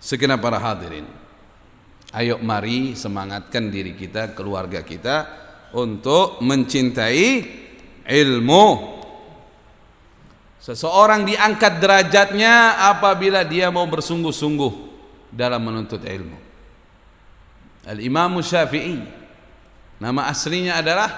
Segenap para hadirin, ayo mari semangatkan diri kita, keluarga kita untuk mencintai ilmu. Seseorang diangkat derajatnya apabila dia mau bersungguh-sungguh dalam menuntut ilmu. Al-Imam Syafi'i nama aslinya adalah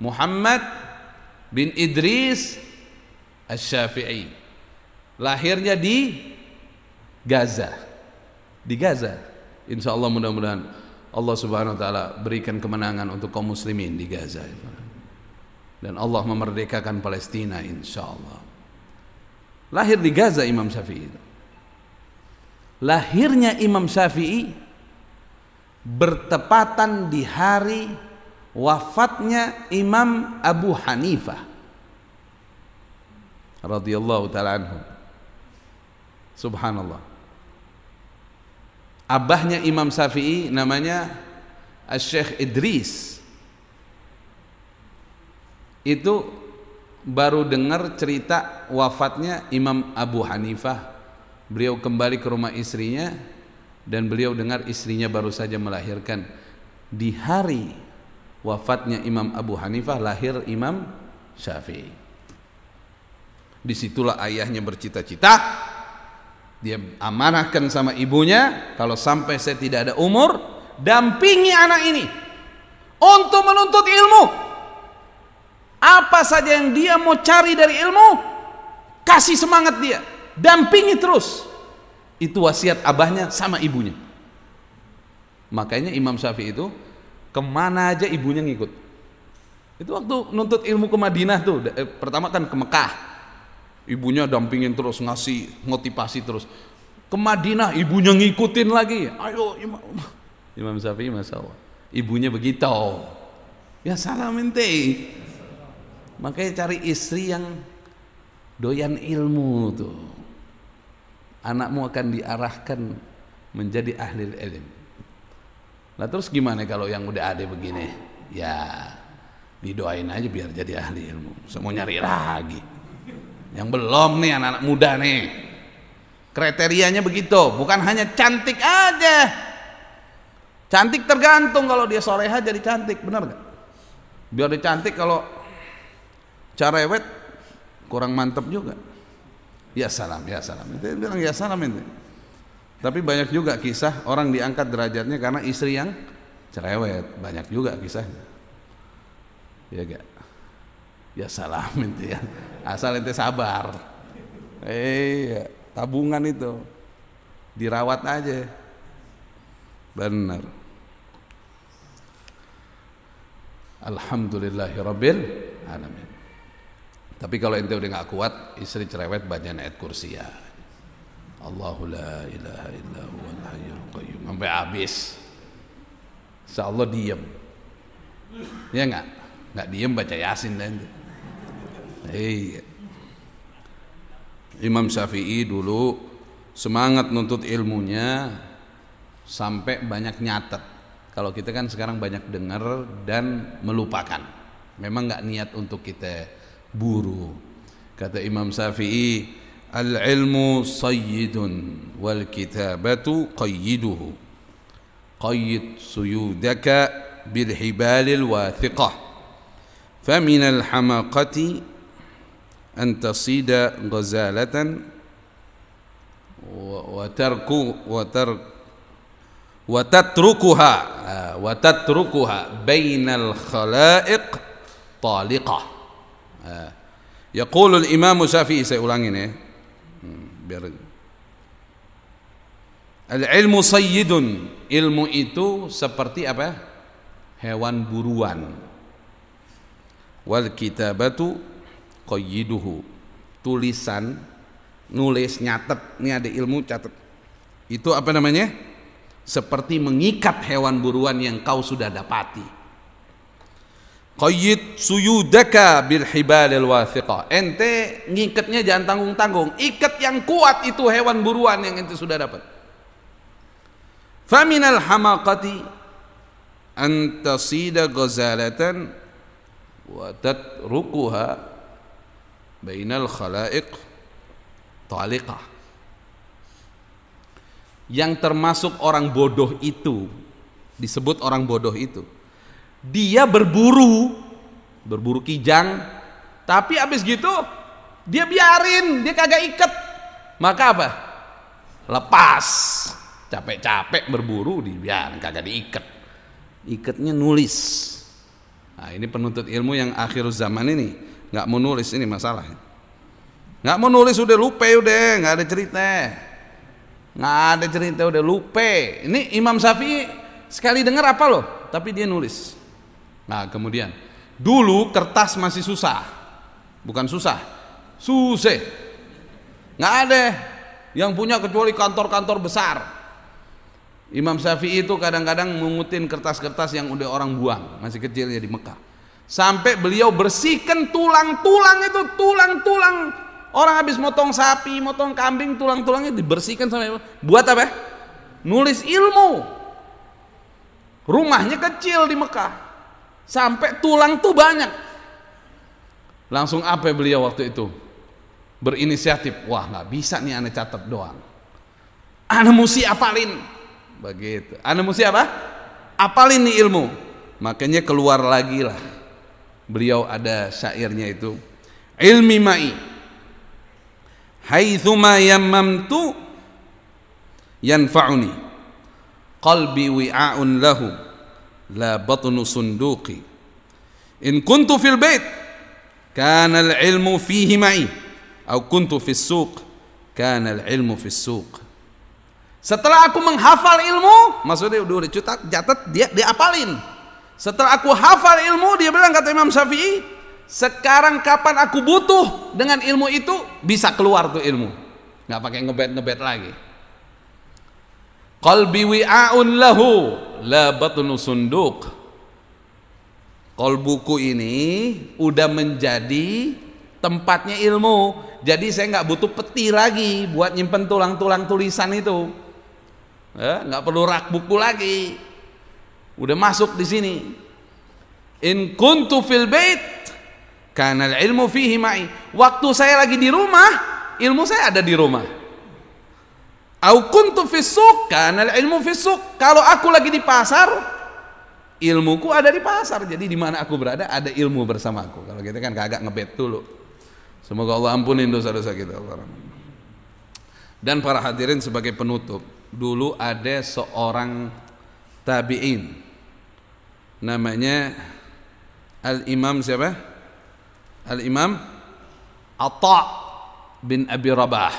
Muhammad bin Idris Asy-Syafi'i. Lahirnya di Gaza. Di Gaza. Insya Allah mudah-mudahan Allah Subhanahu wa taala berikan kemenangan untuk kaum muslimin di Gaza. Dan Allah memerdekakan Palestina insya Allah. Lahir di Gaza Imam Syafi'i. Lahirnya Imam Syafi'i bertepatan di hari wafatnya Imam Abu Hanifah radhiyallahu taala anhu. Subhanallah abahnya Imam Syafi'i namanya Syekh Idris itu baru dengar cerita wafatnya Imam Abu Hanifah beliau kembali ke rumah istrinya dan beliau dengar istrinya baru saja melahirkan di hari wafatnya Imam Abu Hanifah lahir Imam Syafi'i disitulah ayahnya bercita-cita dia amanahkan sama ibunya, kalau sampai saya tidak ada umur, dampingi anak ini untuk menuntut ilmu. Apa saja yang dia mau cari dari ilmu, kasih semangat dia, dampingi terus. Itu wasiat abahnya sama ibunya. Makanya Imam Syafi'i itu kemana aja ibunya ngikut. Itu waktu nuntut ilmu ke Madinah tuh, eh, pertama kan ke Mekah, Ibunya dampingin terus, ngasih motivasi terus. Ke Madinah ibunya ngikutin lagi. Ayo Imam. Imam Syafi'i masalah Ibunya begitu. Ya salah mente. Makanya cari istri yang doyan ilmu tuh. Anakmu akan diarahkan menjadi ahli ilmu. Nah terus gimana kalau yang udah ada begini? Ya didoain aja biar jadi ahli ilmu. semuanya nyari lagi. Yang belum nih anak-anak muda nih. Kriterianya begitu, bukan hanya cantik aja. Cantik tergantung kalau dia soleha jadi cantik, benar nggak? Biar dia cantik kalau carewet kurang mantep juga. Ya salam, ya salam. Itu bilang ya salam itu. Tapi banyak juga kisah orang diangkat derajatnya karena istri yang cerewet, banyak juga kisahnya. Ya gak? ya salam ente ya asal ente sabar eh tabungan itu dirawat aja benar Alhamdulillahirabbil alamin tapi kalau ente udah nggak kuat istri cerewet baca ayat kursi ya Allahu la ilaha illa huwal hayyul qayyum sampai habis insyaallah diem ya nggak nggak diem baca yasin dan Iya. Imam Syafi'i dulu semangat nuntut ilmunya sampai banyak nyatet. Kalau kita kan sekarang banyak dengar dan melupakan. Memang nggak niat untuk kita buru. Kata Imam Syafi'i, al-ilmu sayyidun wal kitabatu qayyiduhu. Qayyid suyudaka bil hibalil wathiqah. al hamaqati an tasida ghazalatan wa tarku wa tark wa tatrukuha wa tatrukuha bainal khalaiq taliqah yaqulu al-imam Syafi'i saya ya Al-ilmu sayyidun Ilmu itu seperti apa? Hewan buruan Wal kitabatu Koyiduhu tulisan nulis nyatet ini ada ilmu catet itu apa namanya seperti mengikat hewan buruan yang kau sudah dapati qayyid suyudaka bil hibalil ente ngikatnya jangan tanggung-tanggung ikat yang kuat itu hewan buruan yang ente sudah dapat faminal hamaqati antasida ghazalatan Watat rukuha bainal khalaiq taliqah yang termasuk orang bodoh itu disebut orang bodoh itu dia berburu berburu kijang tapi abis gitu dia biarin dia kagak ikat maka apa lepas capek-capek berburu dibiarin kagak diikat ikatnya nulis nah ini penuntut ilmu yang akhir zaman ini nggak mau nulis ini masalah nggak mau nulis udah lupa udah nggak ada cerita nggak ada cerita udah lupa ini Imam Syafi'i sekali dengar apa loh tapi dia nulis nah kemudian dulu kertas masih susah bukan susah susah nggak ada yang punya kecuali kantor-kantor besar Imam Syafi'i itu kadang-kadang mengutin kertas-kertas yang udah orang buang masih kecilnya di Mekah Sampai beliau bersihkan tulang-tulang itu, tulang-tulang. Orang habis motong sapi, motong kambing, tulang-tulangnya dibersihkan sampai buat apa? Nulis ilmu. Rumahnya kecil di Mekah. Sampai tulang tuh banyak. Langsung apa beliau waktu itu? Berinisiatif. Wah nggak bisa nih aneh catat doang. Aneh mesti apalin. Begitu. Aneh mesti apa? Apalin nih ilmu. Makanya keluar lagi lah Beliau ada syairnya itu. Ilmi ma'i. haithuma yamamtu yanfa'uni. Qalbi wi'a'un lahu la batnu sunduqi. In kuntu fil bait kana al-ilmu fihi ma'i au kuntu fis suq kana al-ilmu fis suq. Setelah aku menghafal ilmu, maksudnya udah dicetak, catat, dia diapalin. Setelah aku hafal ilmu, dia bilang kata Imam Syafi'i, sekarang kapan aku butuh dengan ilmu itu bisa keluar tuh ilmu. Nggak pakai ngebet-ngebet lagi. Qalbi wi'aun lahu la batnu sunduk. Kolbuku ini udah menjadi tempatnya ilmu. Jadi saya nggak butuh peti lagi buat nyimpen tulang-tulang tulisan itu. Eh, nggak perlu rak buku lagi Udah masuk di sini. In kuntu fil bait kana ilmu fihi ma'i. Waktu saya lagi di rumah, ilmu saya ada di rumah. Au kuntu fisuk suq ilmu fisuk Kalau aku lagi di pasar, ilmuku ada di pasar. Jadi di mana aku berada ada ilmu bersama aku. Kalau kita gitu kan kagak ngebet dulu. Semoga Allah ampunin dosa-dosa kita. Dan para hadirin sebagai penutup, dulu ada seorang tabi'in namanya Al-Imam siapa? Al-Imam Atta bin Abi Rabah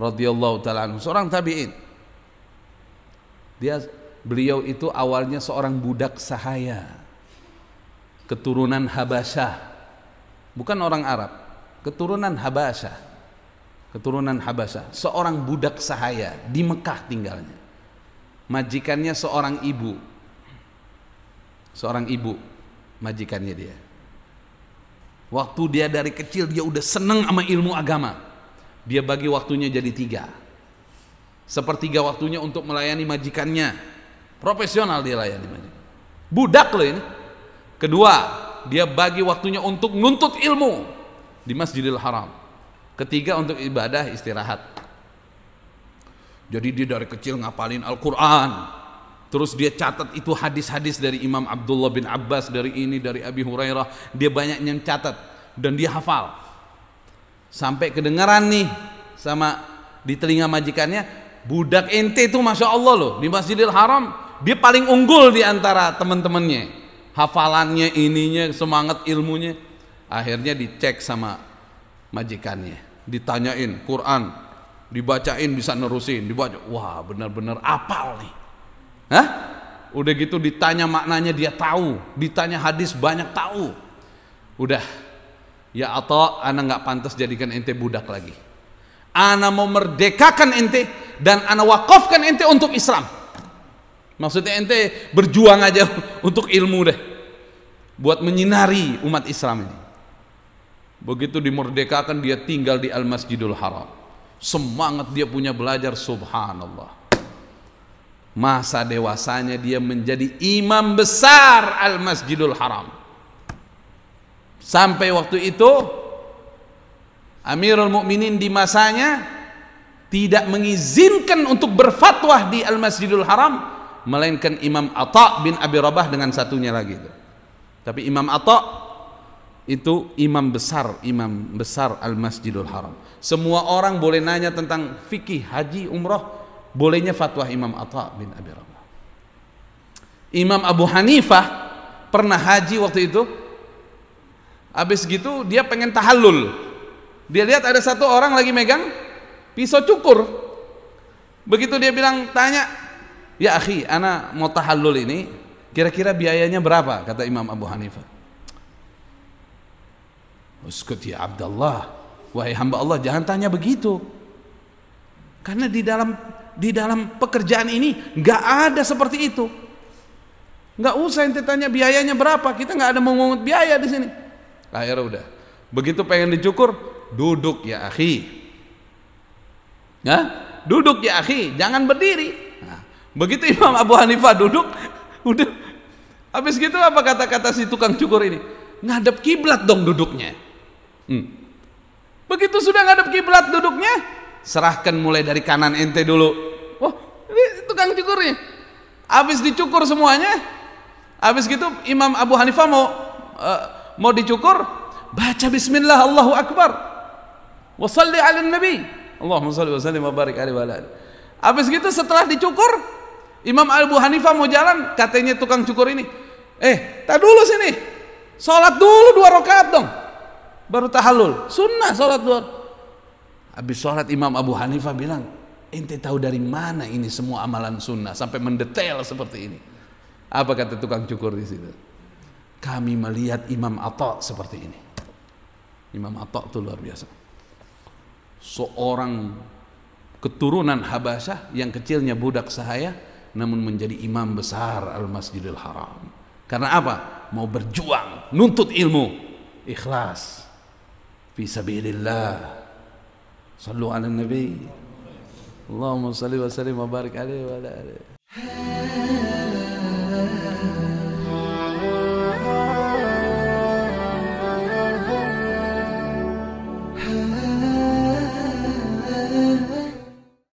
radhiyallahu taala seorang tabi'in. Dia beliau itu awalnya seorang budak sahaya keturunan Habasyah bukan orang Arab keturunan Habasyah keturunan Habasyah seorang budak sahaya di Mekah tinggalnya majikannya seorang ibu seorang ibu majikannya dia waktu dia dari kecil dia udah seneng sama ilmu agama dia bagi waktunya jadi tiga sepertiga waktunya untuk melayani majikannya profesional dia layani budak loh ini kedua dia bagi waktunya untuk nuntut ilmu di masjidil haram ketiga untuk ibadah istirahat jadi dia dari kecil ngapalin Al-Quran Terus dia catat itu hadis-hadis dari Imam Abdullah bin Abbas dari ini dari Abi Hurairah, dia banyak yang catat dan dia hafal. Sampai kedengaran nih sama di telinga majikannya, budak ente itu masya Allah loh di Masjidil Haram dia paling unggul di antara teman-temannya, hafalannya ininya semangat ilmunya. Akhirnya dicek sama majikannya, ditanyain Quran, dibacain bisa nerusin, dibaca, wah benar-benar apal nih Hah? Udah gitu ditanya maknanya dia tahu, ditanya hadis banyak tahu. Udah, ya atau anak nggak pantas jadikan ente budak lagi. Ana mau merdekakan ente dan ana wakafkan ente untuk Islam. Maksudnya ente berjuang aja untuk ilmu deh. Buat menyinari umat Islam ini. Begitu dimerdekakan dia tinggal di Al-Masjidul Haram. Semangat dia punya belajar subhanallah masa dewasanya dia menjadi imam besar Al-Masjidul Haram. Sampai waktu itu Amirul Mukminin di masanya tidak mengizinkan untuk berfatwa di Al-Masjidul Haram melainkan Imam Atta bin Abi Rabah dengan satunya lagi itu. Tapi Imam Atta itu imam besar, imam besar Al-Masjidul Haram. Semua orang boleh nanya tentang fikih haji umroh bolehnya fatwa Imam Atta bin Abi Rabah. Imam Abu Hanifah pernah haji waktu itu. Habis gitu dia pengen tahallul. Dia lihat ada satu orang lagi megang pisau cukur. Begitu dia bilang tanya, "Ya akhi, ana mau tahallul ini, kira-kira biayanya berapa?" kata Imam Abu Hanifah. Uskut ya Abdullah, wahai hamba Allah, jangan tanya begitu. Karena di dalam di dalam pekerjaan ini nggak ada seperti itu nggak usah ente tanya biayanya berapa kita nggak ada mengungut biaya di sini akhirnya udah begitu pengen dicukur duduk ya akhi ya duduk ya akhi jangan berdiri nah, begitu Imam Abu Hanifah duduk udah habis gitu apa kata-kata si tukang cukur ini ngadep kiblat dong duduknya hmm. begitu sudah ngadep kiblat duduknya serahkan mulai dari kanan ente dulu tukang cukur nih habis dicukur semuanya habis gitu Imam Abu Hanifah mau uh, mau dicukur baca bismillah Allahu Akbar wa salli ala nabi Allahumma salli wa sallim wa barik alaihi wa ala habis gitu setelah dicukur Imam Abu Hanifah mau jalan katanya tukang cukur ini eh tak dulu sini sholat dulu dua rakaat dong baru tahallul sunnah sholat dua habis sholat Imam Abu Hanifah bilang ente tahu dari mana ini semua amalan sunnah sampai mendetail seperti ini apa kata tukang cukur di situ kami melihat Imam Atta seperti ini Imam Atta itu luar biasa seorang keturunan Habasyah yang kecilnya budak sahaya namun menjadi imam besar Al-Masjidil Haram karena apa? mau berjuang nuntut ilmu ikhlas fisabilillah sallu ala nabi اللهم صل وسلم وبارك عليه وعلى آله